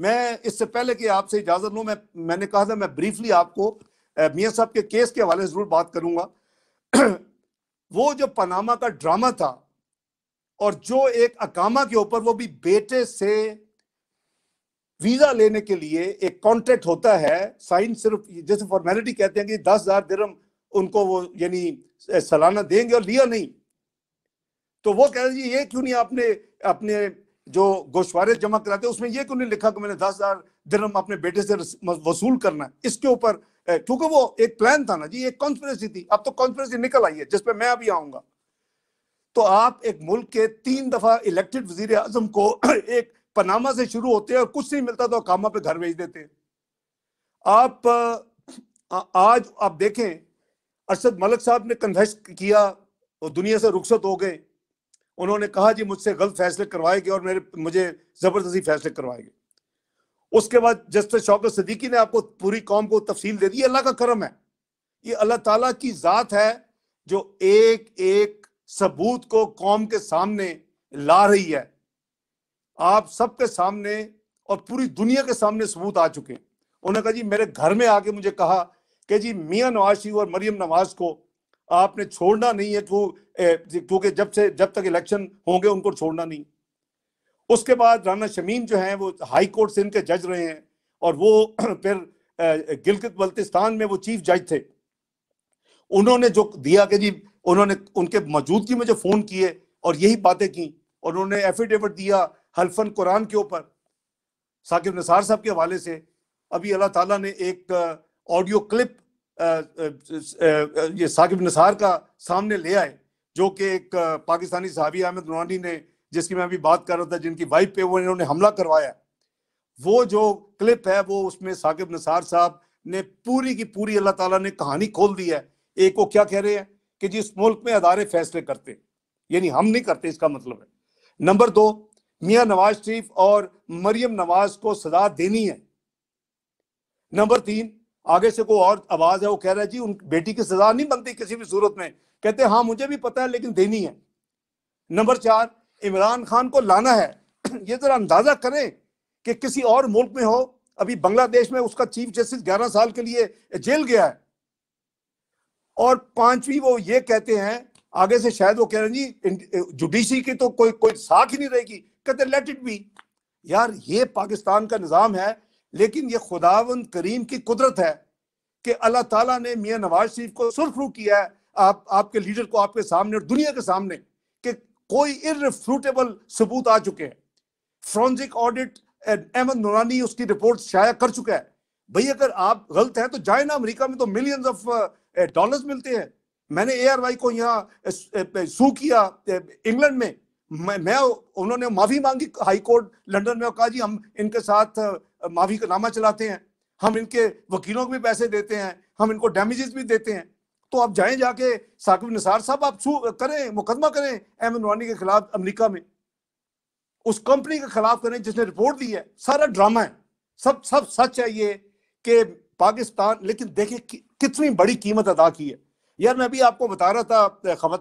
मैं इससे पहले कि आपसे इजाज़त लू मैं मैंने कहा था मैं ब्रीफली आपको मियाँ साहब के केस के हवाले ज़रूर बात करूंगा वो जो पनामा का ड्रामा था और जो एक अकामा के ऊपर वो भी बेटे से वीज़ा लेने के लिए एक कॉन्ट्रैक्ट होता है साइन सिर्फ जैसे फॉर्मेलिटी कहते हैं कि दस हज़ार दिरम उनको वो यानी सालाना देंगे और लिया नहीं तो वो कह रहे ये क्यों नहीं आपने अपने जो गोशवारे जमा कराते हैं उसमें ये क्यों नहीं लिखा कि मैंने दस हजार धर्म अपने बेटे से वसूल करना है इसके ऊपर क्योंकि वो एक प्लान था ना जी एक कॉन्फ्रेंसी थी अब तो कॉन्फ्रेंसी निकल आई है जिसपे मैं अभी आऊंगा तो आप एक मुल्क के तीन दफा इलेक्टेड वजीर आजम को एक पनामा से शुरू होते हैं और कुछ नहीं मिलता तो कामा पे घर भेज देते हैं आप आ, आज आप देखें अरशद मलिक साहब ने कन्वेस्ट किया और दुनिया से रुखसत हो गए उन्होंने कहा जी मुझसे गलत फैसले करवाए गए और मेरे मुझे ज़बरदस्ती फैसले करवाए गए उसके बाद जस्टिस शौकत सदीकी ने आपको पूरी कौम को तफसील दे दी अल्लाह का करम है ये अल्लाह ताला की ज़ात है जो एक एक सबूत को कौम के सामने ला रही है आप सबके सामने और पूरी दुनिया के सामने सबूत आ चुके हैं उन्होंने कहा जी मेरे घर में आके मुझे कहा कि जी मियाँ नवाज और मरियम नवाज को आपने छोड़ना नहीं है तो क्योंकि जब से जब तक इलेक्शन होंगे उनको छोड़ना नहीं उसके बाद राना शमीम जो है वो हाई कोर्ट से इनके जज रहे हैं और वो फिर गिलगित बल्तिस्तान में वो चीफ जज थे उन्होंने जो दिया कि जी उन्होंने उनके मौजूदगी में जो फोन किए और यही बातें की और उन्होंने एफिडेविट दिया हल्फन कुरान के ऊपर साकिब निसार साहब के हवाले से अभी अल्लाह ताला ने एक ऑडियो क्लिप ये साकिब निसार का सामने ले आए जो कि एक पाकिस्तानी सहाबी अहमद नूरानी ने जिसकी मैं अभी बात कर रहा था जिनकी वाइफ पे वो इन्होंने हमला करवाया वो जो क्लिप है वो उसमें साकिब निसार साहब ने पूरी की पूरी अल्लाह ताला ने कहानी खोल दी है एक को क्या कह रहे हैं कि जिस मुल्क में अदारे फैसले करते यानी हम नहीं करते इसका मतलब है नंबर दो मियाँ नवाज शरीफ और मरियम नवाज को सजा देनी है नंबर तीन आगे से कोई और आवाज है वो कह रहा है जी उन बेटी की सजा नहीं बनती किसी भी सूरत में कहते हाँ मुझे भी पता है लेकिन देनी है नंबर चार इमरान खान को लाना है ये जरा अंदाजा करें कि किसी और मुल्क में हो अभी बांग्लादेश में उसका चीफ जस्टिस ग्यारह साल के लिए जेल गया है और पांचवी वो ये कहते हैं आगे से शायद वो कह रहे हैं जी जुडिशरी की तो कोई कोई साख ही नहीं रहेगी कहते लेट इट बी यार ये पाकिस्तान का निज़ाम है लेकिन ये खुदावंद करीम की कुदरत है कि अल्लाह ताला ने मियां नवाज शरीफ को सुरखरू किया है आप आपके लीडर को आपके सामने और दुनिया के सामने कि कोई इरफ्यूटेबल सबूत आ चुके हैं फ्रॉन्जिक ऑडिट अहमद नूरानी उसकी रिपोर्ट शाया कर चुका है भाई अगर आप गलत हैं तो जाए ना अमरीका में तो मिलियंस ऑफ डॉलर्स मिलते हैं मैंने ए को यहाँ सू uh, uh, किया इंग्लैंड uh, में मैं मैं उन्होंने माफी मांगी हाई कोर्ट लंदन में कहा जी हम इनके साथ माफी का नामा चलाते हैं हम इनके वकीलों को भी पैसे देते हैं हम इनको डैमेजेस भी देते हैं तो आप जाए जाके साकिब निसार साहब आप करें मुकदमा करें अहमद नवानी के खिलाफ अमरीका में उस कंपनी के खिलाफ करें जिसने रिपोर्ट दी है सारा ड्रामा है सब सब सच है ये कि पाकिस्तान लेकिन देखिए कि, कितनी बड़ी कीमत अदा की है यार मैं भी आपको बता रहा था खबर